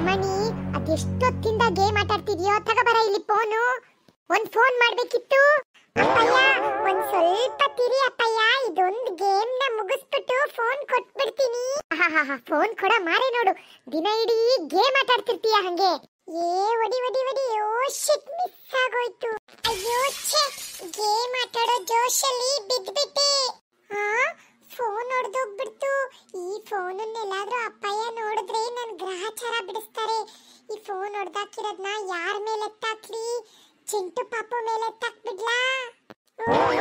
ರಮಣಿ ಅದೆಷ್ಟೊತ್ತಿಂದ game ಆಟಾಡ್ತಿದ್ಯೋ ತಗೋಬರ ಇಲ್ಲಿ phone ಒಂದ್ phone ಮಾಡ್ಬೇಕಿತ್ತು ಅಪ್ಪಯ್ಯ ಒಂದ್ ಸ್ವಲ್ಪ ತಿರಿ ಅಪ್ಪಯ್ಯ ಇದೊಂದ್ ಗೇಮ್ ನ ಮುಗಿಸ್ಬಿಟ್ಟು ಫೋನ್ ಕೊಟ್ಬಿಡ್ತೀನಿ ಫೋನ್ ಕೂಡ ಮಾರಿ ನೋಡು ದಿನ ಇಡೀ ಗೇಮ್ ಆಟಾಡ್ತಿರ್ತೀಯ ಹಂಗೆ ಏ ಒಡಿ ಒಡಿ ಒಡಿ ಓ ಶಿಟ್ ಮಿಸ್ ಆಗೋಯ್ತು ಅಯ್ಯೋ ಛೆ ಗೇಮ್ ಆಟಾಡೋ ಜೋಶಲ್ಲಿ ಬಿದ್ಬಿಟ್ಟೆ ಹಾ ಫೋನ್ ಹೊಡೆದೋಗ್ಬಿಡ್ತು ಈ ಫೋನನ್ನೆಲ್ಲಾದ್ರೂ ಅಪ್ಪಯ್ಯ ಸಮಾಚಾರ ಬಿಡಿಸ್ತಾರೆ ಈ ಫೋನ್ ಹೊಡೆದಾಕಿರೋದ್ನ ಯಾರ ಮೇಲೆ ಎತ್ತಾಕ್ಲಿ ಚಿಂಟು ಪಾಪು ಮೇಲೆ ಎತ್ತಾಕ್ಬಿಡ್ಲಾ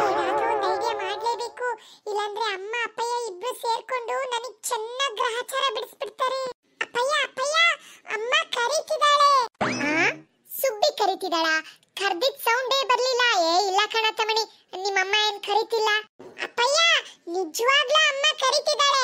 ಏನಾದ್ರೂ ಐಡಿಯಾ ಮಾಡಲೇಬೇಕು ಇಲ್ಲಾಂದ್ರೆ ಅಮ್ಮ ಅಪ್ಪಯ್ಯ ಇಬ್ರು ಸೇರ್ಕೊಂಡು ನನಗ್ ಚೆನ್ನಾಗ್ ಗ್ರಹಾಚಾರ ಬಿಡಿಸ್ಬಿಡ್ತಾರೆ ಅಪ್ಪಯ್ಯ ಅಪ್ಪಯ್ಯ ಅಮ್ಮ ಕರೀತಿದ್ದಾಳೆ ಸುಬ್ಬಿ ಕರೀತಿದ್ದಾಳ ಕರ್ದಿದ್ ಸೌಂಡೇ ಬರ್ಲಿಲ್ಲ ಏ ಇಲ್ಲ ಕಣ ತಮಣಿ ನಿಮ್ಮಮ್ಮ ಏನ್ ಕರೀತಿಲ್ಲ ಅಪ್ಪಯ್ಯ ನಿಜವಾಗ್ಲೂ ಅಮ್ಮ ಕರೀತಿದ್ದಾಳೆ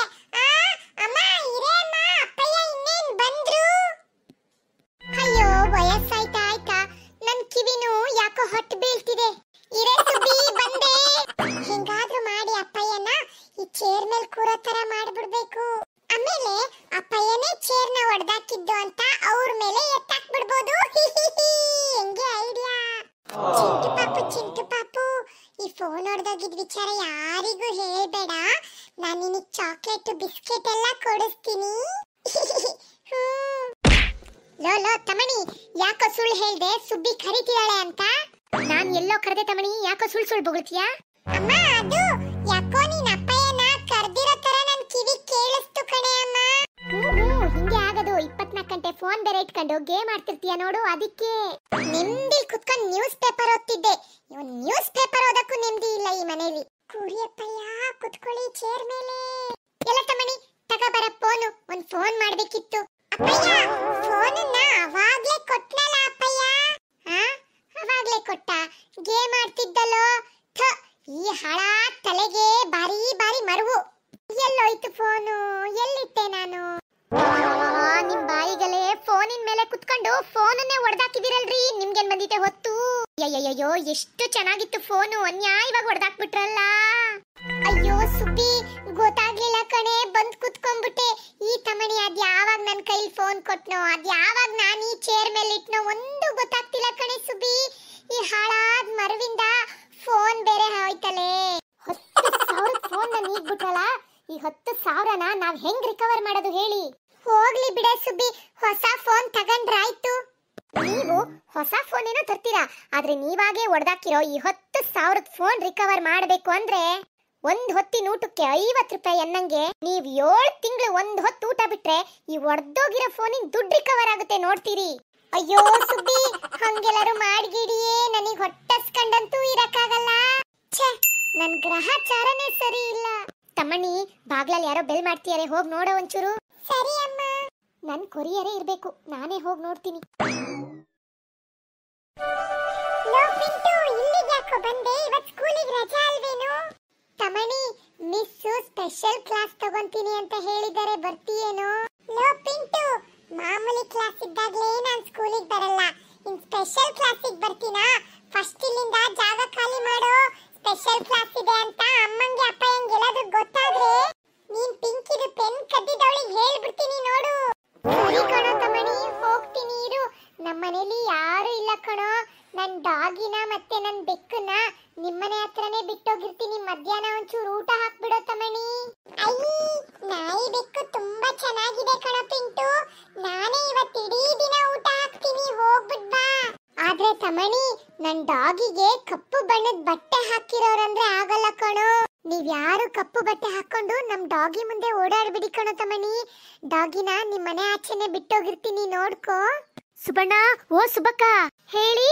ಫೋನ್ ಹೊಡೆದೋಗಿದ್ ವಿಚಾರ ಯಾರಿಗೂ ಹೇಳ್ಬೇಡ ನಾನು ನಿನಗೆ ಚಾಕ್ಲೇಟ್ ಬಿಸ್ಕೆಟ್ ಎಲ್ಲ ಕೊಡಿಸ್ತೀನಿ ಲೋ ಲೋ ತಮಣಿ ಯಾಕೋ ಸುಳ್ಳು ಹೇಳ್ದೆ ಸುಬ್ಬಿ ಕರಿತಿದ್ದಾಳೆ ಅಂತ ನಾನು ಎಲ್ಲೋ ಕರೆದೆ ತಮಣಿ ಯಾಕೋ ಸುಳ್ಳು ಸುಳ್ಳು ಬೊಗಳ್ತೀಯಾ ಅಮ್ಮ ಅದು ಯಾಕೋ ನೀನು ಅಪ್ಪ ಫೋನ್ ಬೇರೆ ಇಟ್ಕೊಂಡು ಗೇಮ್ ಆಡ್ತಿರ್ತೀಯ ನೋಡು ಅದಕ್ಕೆ ನೆಮ್ಮದಿ ಕುತ್ಕೊಂಡು ನ್ಯೂಸ್ ಪೇಪರ್ ಓದ್ತಿದ್ದೆ ಇವನ್ ನ್ಯೂಸ್ ಪೇಪರ್ ಓದಕ್ಕೂ ನೆಮ್ಮದಿ ಇಲ್ಲ ಈ ಮನೇಲಿ ಕುರಿಯಪ್ಪಯ್ಯ ಕುತ್ಕೊಳ್ಳಿ ಚೇರ್ ಮೇಲೆ ಎಲ್ಲ ತಮ್ಮಣಿ ತಗ ಬರ ಫೋನು ಒಂದ್ ಫೋನ್ ಮಾಡ್ಬೇಕಿತ್ತು ಅಪ್ಪಯ್ಯ ಫೋನನ್ನ ಅವಾಗ್ಲೇ ಕೊಟ್ನಲ್ಲ ಅಪ್ಪಯ್ಯ ಹಾ ಅವಾಗ್ಲೇ ಕೊಟ್ಟ ಗೇಮ್ ಆಡ್ತಿದ್ದಲ್ಲೋ ಥ ಈ ಹಳ ತಲೆಗೆ ಬಾರಿ ಬಾರಿ ಮರುವು ಎಲ್ಲೋಯ್ತು ಫೋನು ಎಲ್ಲಿತ್ತೆ ನಾನು ಫೋನ್ ಫೋನಿನ ಮೇಲೆ ಕುತ್ಕೊಂಡು ಫೋನನ್ನೇ ಒಡೆದಾಕಿದಿರಲ್ರಿ ನಿಮ್ಗೇನ್ ಬಂದಿದೆ ಹೊತ್ತು ಅಯ್ಯಯ್ಯೋ ಎಷ್ಟು ಚೆನ್ನಾಗಿತ್ತು ಫೋನು ಅನ್ಯಾಯವಾಗಿ ಒಡೆದಾಕ್ಬಿಟ್ರಲ್ಲ ಅಯ್ಯೋ ಸುಪಿ ಗೊತ್ತಾಗ್ಲಿಲ್ಲ ಕಣೆ ಬಂದ್ ಕುತ್ಕೊಂಡ್ಬಿಟ್ಟೆ ಈ ತಮಣಿ ಅದ್ ಯಾವಾಗ ನನ್ ಕೈಲಿ ಫೋನ್ ಕೊಟ್ನೋ ಅದ್ ಯಾವಾಗ ನಾನು ಈ ಚೇರ್ ಮೇಲೆ ಇಟ್ನೋ ಒಂದು ಗೊತ್ತಾಗ್ತಿಲ್ಲ ಕಣೆ ಸುಬಿ ಈ ಹಾಳಾದ್ ಮರವಿಂದ ಫೋನ್ ಬೇರೆ ಹೋಯ್ತಲೇ ಹತ್ತು ಸಾವಿರ ಫೋನ್ ನೀಗ್ಬಿಟ್ರಲ್ಲ ಈ ಹತ್ತು ಸಾವಿರನ ನಾವ್ ಹೆಂಗ್ ರಿಕವರ್ ಮಾಡೋದು ಹೇಳಿ ಹೋಗ್ಲಿ ಬಿಡ ಸುಬ್ಬಿ ಹೊಸ ಫೋನ್ ತಗೊಂಡ್ರಾಯ್ತು ನೀವು ಹೊಸ ಫೋನ್ ಏನೋ ತರ್ತೀರಾ ಆದ್ರೆ ನೀವಾಗೆ ಒಡೆದಾಕಿರೋ ಈ ಹತ್ತು ಸಾವಿರದ ಫೋನ್ ರಿಕವರ್ ಮಾಡಬೇಕು ಅಂದ್ರೆ ಒಂದ್ ಹೊತ್ತಿನ ಊಟಕ್ಕೆ ಐವತ್ತು ರೂಪಾಯಿ ಅನ್ನಂಗೆ ನೀವ್ ಏಳು ತಿಂಗಳು ಒಂದ್ ಹೊತ್ತು ಊಟ ಬಿಟ್ರೆ ಈ ಒಡ್ದೋಗಿರೋ ಫೋನಿನ್ ದುಡ್ಡು ರಿಕವರ್ ಆಗುತ್ತೆ ನೋಡ್ತೀರಿ ಅಯ್ಯೋ ಸುಬ್ಬಿ ಹಂಗೆಲ್ಲಾರು ಮಾಡ್ಗಿಡಿಯೇ ನನಗೆ ಹೊಟ್ಟಸ್ಕೊಂಡಂತೂ ಇರಕ್ಕಾಗಲ್ಲ ಛೇ ನನ್ ಗ್ರಹಚಾರನೇ ಸರಿ ಇಲ್ಲ ತಮ್ಮಣ್ಣಿ ಬಾಗ್ಲಲ್ಲಿ ಯಾರೋ ಬೆಲ್ ಮಾಡ್ತೀಯಾರೆ ಹೋಗ್ ನೋಡೋ ಒಂಚೂರು ಸರಿ ಅಮ್ಮ ನನ್ ಕೊರಿಯರೇ ಇರಬೇಕು ನಾನೇ ಹೋಗಿ ನೋಡ್ತೀನಿ ಲೋ ಪಿಂಟು ಇಲ್ಲಿಗೆ ಯಾಕೋ ಬಂದೆ ಇವತ್ತು ಸ್ಕೂಲಿಗೆ ರಜಾ ಅಲ್ವೇನು ತಮಣಿ ಮಿಸ್ ಸ್ಪೆಷಲ್ ಕ್ಲಾಸ್ ತಗೊಂತೀನಿ ಅಂತ ಹೇಳಿದರೆ ಬರ್ತೀಯೇನೋ ಲೋ ಪಿಂಟು ಮಾಮೂಲಿ ಕ್ಲಾಸ್ ಇದ್ದಾಗಲೇ ನಾನು ಸ್ಕೂಲಿಗೆ ಬರಲ್ಲ ಇನ್ ಸ್ಪೆಷಲ್ ಕ್ಲಾಸಿಗೆ ಬರ್ತೀನಾ ಫಸ್ಟ್ ಇಲ್ಲಿಂದ ಜಾಗ ಖಾಲಿ ಮಾಡೋ ಸ್ಪೆಷಲ್ ಕ್ಲಾಸ್ ಇದೆ ಅಂತ ಅಮ್ಮಂಗೆ ಅಪ್ಪ ಹೆಂಗೆಲ್ಲದು ಗೊತ್ತು ಡಾಗಿಗೆ ಕಪ್ಪು ಬಣ್ಣದ ಬಟ್ಟೆ ಹಾಕಿರೋರಂದ್ರೆ ಆಗಲ್ಲ ಕಣು ನೀವ್ ಯಾರು ಕಪ್ಪು ಬಟ್ಟೆ ಹಾಕೊಂಡು ನಮ್ ಡಾಗಿ ಮುಂದೆ ಓಡಾಡ್ಬಿಡಿ ಕಣೋ ತಮ್ಮಣಿ ಡಾಗಿನ ನಿಮ್ ಮನೆ ಆಚೆನೆ ಬಿಟ್ಟೋಗಿರ್ತೀನಿ ನೋಡ್ಕೋ ಸುಬಣ್ಣ ಓ ಸುಬಕ್ಕ ಹೇಳಿ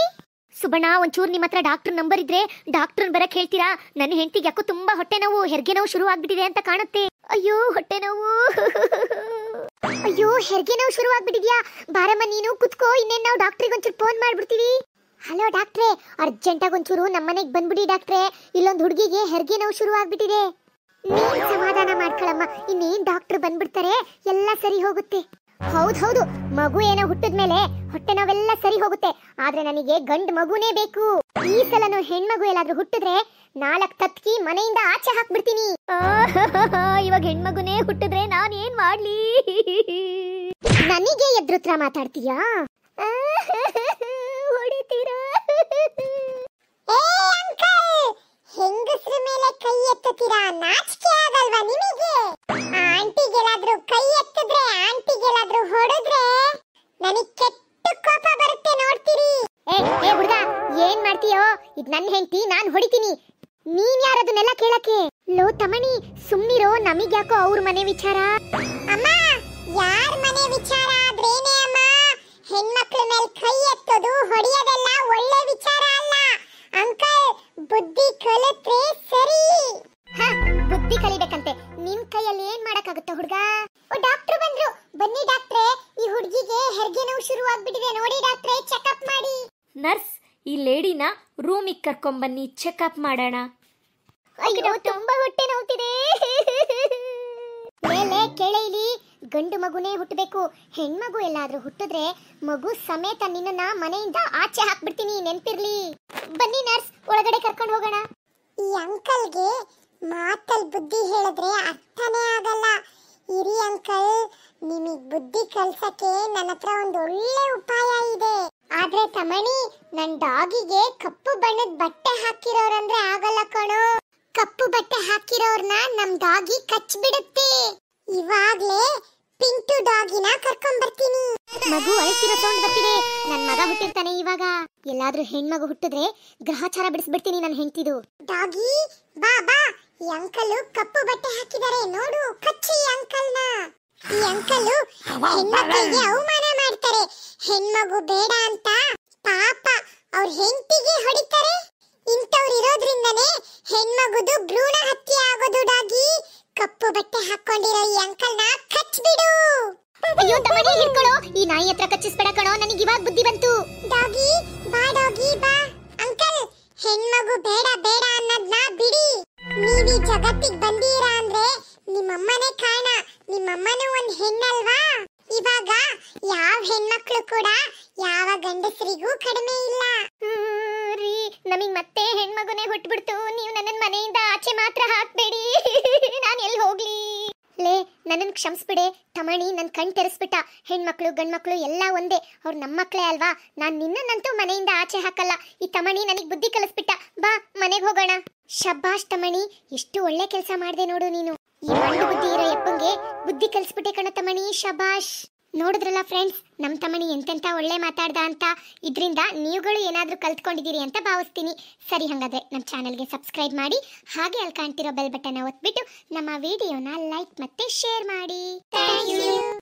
ಸುಬಣ್ಣ ಒಂಚೂರು ನಿಮ್ಮ ಹತ್ರ ಡಾಕ್ಟರ್ ನಂಬರ್ ಇದ್ರೆ ಡಾಕ್ಟರ್ ಬರಕ್ ಹೇಳ್ತೀರಾ ನನ್ನ ಹೆಂಡತಿ ಯಾಕೋ ತುಂಬಾ ಹೊಟ್ಟೆ ನೋವು ಹೆರಿಗೆ ನೋವು ಶುರು ಆಗ್ಬಿಟ್ಟಿದೆ ಅಂತ ಕಾಣುತ್ತೆ ಅಯ್ಯೋ ಹೊಟ್ಟೆ ನೋವು ಅಯ್ಯೋ ಹೆರಿಗೆ ನೋವು ಶುರು ಆಗ್ಬಿಟ್ಟಿದ್ಯಾ ಬಾರಮ್ಮ ನೀನು ಕುತ್ಕೋ ಇನ್ನೇನ್ ನಾವು ಡಾಕ್ಟ್ರಿಗೆ ಒಂಚೂರು ಫೋನ್ ಮಾಡ್ಬಿಡ್ತೀವಿ ಹಲೋ ಡಾಕ್ಟ್ರೆ ಅರ್ಜೆಂಟಾಗಿ ಒಂಚೂರು ಮನೆಗೆ ಬಂದ್ಬಿಡಿ ಡಾಕ್ಟ್ರೆ ಇಲ್ಲೊಂದು ಹುಡುಗಿಗೆ ಹೆರಿಗೆ ನೋವು ಶುರು ಆಗ್ಬಿಟ್ಟಿದೆ ನೀನ್ ಸಮಾಧಾನ ಮಾಡ್ಕೊಳಮ್ಮ ಇನ್ನೇನ್ ಡಾಕ್ಟರ್ ಬಂದ್ಬಿಡ್ತಾರೆ ಎಲ್ಲ ಸರಿ ಹೋಗುತ್ತೆ ಹೌದ್ ಹೌದು ಮಗು ಏನೋ ಹುಟ್ಟಿದ್ಮೇಲೆ ಹೊಟ್ಟೆ ನೋವೆಲ್ಲ ಸರಿ ಹೋಗುತ್ತೆ ಆದ್ರೆ ನನಗೆ ಗಂಡ್ ಮಗುನೇ ಬೇಕು ಈ ಸಲನು ಹೆಣ್ಮಗು ಎಲ್ಲಾದ್ರೂ ಹುಟ್ಟಿದ್ರೆ ನಾಲ್ಕ್ ತತ್ಕಿ ಮನೆಯಿಂದ ಆಚೆ ಹಾಕ್ಬಿಡ್ತೀನಿ ಇವಾಗ ಹೆಣ್ಮಗುನೇ ಹುಟ್ಟಿದ್ರೆ ನಾನ್ ಏನ್ ಮಾಡ್ಲಿ ನನಗೆ ಎದ್ರುತ್ರ ಮಾತಾಡ್ತೀಯಾ ಮಾಡ್ತೀರೋ ಏ ಅಂಕಲ್ ಹೆಂಗಸರ ಮೇಲೆ ಕೈ ಎತ್ತತೀರಾ ನಾಚಿಕೆ ಆಗಲ್ವಾ ನಿಮಗೆ ಆಂಟಿಗೆಲ್ಲಾದ್ರೂ ಕೈ ಎತ್ತಿದ್ರೆ ಆಂಟಿಗೆಲ್ಲಾದ್ರೂ ಹೊಡೆದ್ರೆ ನನಗೆ ಕೆಟ್ಟ ಕೋಪ ಬರುತ್ತೆ ನೋಡ್ತೀರಿ ಏ ಏ ಹುಡುಗ ಏನ್ ಮಾಡ್ತೀಯೋ ಇದು ನನ್ನ ಹೆಂಡತಿ ನಾನು ಹೊಡಿತೀನಿ ನೀನ್ ಅದನ್ನೆಲ್ಲ ಕೇಳಕ್ಕೆ ಲೋ ತಮಣಿ ಸುಮ್ನಿರೋ ನಮಗ್ಯಾಕೋ ಯಾಕೋ ಅವ್ರ ಮನೆ ವಿಚಾರ ಅಮ್ಮ ಯಾರ ಮನೆ ವಿಚಾರ ಹೆಣ್ಮಕ್ಳ ಮೇಲೆ ಕೈ ಎತ್ತೋದು ಹೊಡೆಯೋದೆಲ್ಲ ಒಳ್ಳೆ ವಿಚಾರ ಅಲ್ಲ ಅಂಕಲ್ ಬುದ್ಧಿ ಕಲಿತ್ರೆ ಸರಿ ಹ ಬುದ್ಧಿ ಕಲಿಬೇಕಂತೆ ನಿಮ್ ಕೈಯಲ್ಲಿ ಏನ್ ಮಾಡಕ್ಕಾಗುತ್ತೆ ಹುಡುಗ ಓ ಡಾಕ್ಟರ್ ಬಂದ್ರು ಬನ್ನಿ ಡಾಕ್ಟ್ರೆ ಈ ಹುಡುಗಿಗೆ ಹೆರಿಗೆ ನೋವು ಆಗ್ಬಿಟ್ಟಿದೆ ನೋಡಿ ಡಾಕ್ಟ್ರೆ ಚೆಕಪ್ ಮಾಡಿ ನರ್ಸ್ ಈ ಲೇಡಿನ ರೂಮಿಗೆ ಕರ್ಕೊಂಬನ್ನಿ ಚೆಕಪ್ ಮಾಡೋಣ ಅಯ್ಯೋ ತುಂಬಾ ಹೊಟ್ಟೆ ನೋವುತ್ತಿದೆ ಮೇಲೆ ಕೇಳಿ ಗಂಡು ಮಗುನೇ ಹುಟ್ಟಬೇಕು ಹೆಣ್ಮಗು ಎಲ್ಲಾದರೂ ಹುಟ್ಟಿದ್ರೆ ಮಗು ಸಮೇತ ನಿನ್ನ ಮನೆಯಿಂದ ಆಚೆ ಹಾಕ್ಬಿಡ್ತೀನಿ ನೆನ್ಪಿರ್ಲಿ ಬನ್ನಿ ನರ್ಸ್ ಒಳಗಡೆ ಕರ್ಕೊಂಡು ಹೋಗೋಣ ಈ ಅಂಕಲ್ಗೆ ಮಾತಲ್ ಬುದ್ಧಿ ಹೇಳಿದ್ರೆ ಅರ್ಥನೇ ಆಗಲ್ಲ ಇರಿ ಅಂಕಲ್ ನಿಮಗೆ ಬುದ್ಧಿ ಕಲ್ಸಕ್ಕೆ ನನ್ನ ಹತ್ರ ಒಂದು ಒಳ್ಳೆ ಉಪಾಯ ಇದೆ ಆದ್ರೆ ತಮಣಿ ನನ್ ಡಾಗಿಗೆ ಕಪ್ಪು ಬಣ್ಣದ ಬಟ್ಟೆ ಹಾಕಿರೋರಂದ್ರೆ ಆಗಲ್ಲ ಕಣೋ ಕಪ್ಪು ಬಟ್ಟೆ ಹಾಕಿರೋರ್ನ ನಮ್ ಡಾಗಿ ಕಚ್ ಬಿಡುತ್ತೆ ಇವಾಗ್ಲೇ ಮಗು ಅಳಿಸ್ತಿರೋ ತೋಂಡ್ ಬರ್ತಿದೆ ನನ್ ಮಗ ಹುಟ್ಟಿರ್ತಾನೆ ಇವಾಗ ಎಲ್ಲಾದ್ರೂ ಹೆಣ್ಮಗು ಹುಟ್ಟಿದ್ರೆ ಗ್ರಹಚಾರ ಬಿಡಿಸ್ಬಿಡ್ತೀನಿ ನನ್ ಹೆಂಡ್ತಿದು ಡಾಗಿ ಬಾ ಬಾ ಈ ಅಂಕಲು ಕಪ್ಪು ಬಟ್ಟೆ ಹಾಕಿದ್ದಾರೆ ನೋಡು ಕಚ್ಚಿ ಅಂಕಲ್ ಈ ಅಂಕಲು ಹೆಣ್ಮಕ್ಳಿಗೆ ಅವಮಾನ ಮಾಡ್ತಾರೆ ಹೆಣ್ಮಗು ಬೇಡ ಅಂತ ಪಾಪ ಅವ್ರ ಹೆಂಡತಿಗೆ ಹೊಡಿತಾರೆ ಇಂಥವ್ರು ಇರೋದ್ರಿಂದನೇ ಹೆಣ್ಮಗುದು ಭ್ರೂಣ ಹತ್ಯೆ ಆಗೋದು ಡಾಗಿ ಕಪ್ಪು ಬಟ್ಟೆ ಹಾಕೊಂಡಿರೋ ಈ ಅಂಕಲ್ನ ಕಚ್ಬಿಡು ಹಿಡ್ಕೊಳ್ಳೋ ಈ ನಾಯಿ ಹತ್ರ ಕಚ್ಚಿಸ್ಬೇಡ ಕಣೋ ನನಗೆ ಇವಾಗ ಬುದ್ಧಿ ಬಂತು ಡಾಗಿ ಬಾ ಡಾಗಿ ಬಾ ಅಂಕಲ್ ಹೆಣ್ಮಗು ಬೇಡ ಬೇಡ ಅನ್ನೋದ್ನ ಬಿಡಿ ನೀವ್ ಈ ಜಗತ್ತಿಗೆ ಬಂದೀರಾ ಅಂದ್ರೆ ನಿಮ್ಮಮ್ಮನೆ ಕಾರಣ ನಿಮ್ಮಮ್ಮನೂ ಒಂದ್ ಹೆಣ್ಣಲ್ವಾ ಇವಾಗ ಯಾವ ಹೆಣ್ಮಕ್ಳು ಕೂಡ ಯಾವ ಗಂಡಸರಿಗೂ ಕಡಿಮೆ ಇಲ್ಲ ರೀ ನಮಗ್ ಮತ್ತೆ ಹೆಣ್ಮಗುನೇ ಹುಟ್ಬಿಡ್ತು ನೀವು ನನ್ನ ಮನೆಯಿಂದ ಆಚೆ ಮಾತ್ರ ಹಾಕ್ಬೇಡಿ ನಾನು ಎಲ್ಲಿ ಹೋಗ್ಲಿ ಲೇ ನನ್ನನ್ನು ಕ್ಷಮಿಸ್ಬಿಡೆ ತಮಣಿ ನನ್ನ ಕಣ್ ತೆರೆಸ್ಬಿಟ್ಟ ಹೆಣ್ಮಕ್ಳು ಗಂಡ್ಮಕ್ಳು ಎಲ್ಲ ಒಂದೇ ಅವ್ರು ನಮ್ಮ ಮಕ್ಕಳೇ ಅಲ್ವಾ ನಾನು ನಿನ್ನನ್ನಂತೂ ಮನೆಯಿಂದ ಆಚೆ ಹಾಕಲ್ಲ ಈ ತಮಣಿ ನನಗೆ ಬುದ್ಧಿ ಕಲಿಸ್ಬಿಟ್ಟ ಬಾ ಮನೆಗೆ ಹೋಗೋಣ ಶಬ್ಬಾಷ್ ತಮಣಿ ಎಷ್ಟು ಒಳ್ಳೆ ಕೆಲಸ ಮಾಡ್ದೆ ನೋಡು ನೀನು ಈ ಮಂಡು ಬುದ್ಧಿ ಇರೋ ಎಪ್ಪಂಗೆ ಬುದ್ಧಿ ಕಲಿಸ್ಬಿಟ್ಟೆ ಕಣ ತಮಣಿ ಶಬಾಷ್ ನೋಡಿದ್ರಲ್ಲ ಫ್ರೆಂಡ್ಸ್ ನಮ್ಮ ತಮ್ಮನಿ ಎಂತೆಂಥ ಒಳ್ಳೆ ಮಾತಾಡ್ದ ಅಂತ ಇದರಿಂದ ನೀವುಗಳು ಏನಾದರೂ ಕಲ್ತ್ಕೊಂಡಿದ್ದೀರಿ ಅಂತ ಭಾವಿಸ್ತೀನಿ ಸರಿ ಹಾಗಾದರೆ ನಮ್ಮ ಚಾನಲ್ಗೆ ಸಬ್ಸ್ಕ್ರೈಬ್ ಮಾಡಿ ಹಾಗೆ ಅಲ್ಲಿ ಕಾಣ್ತಿರೋ ಬೆಲ್ ಬಟನ್ ಒತ್ಬಿಟ್ಟು ನಮ್ಮ ವಿಡಿಯೋನ ಲೈಕ್ ಮತ್ತು ಶೇರ್ ಮಾಡಿ ಥ್ಯಾಂಕ್ ಯು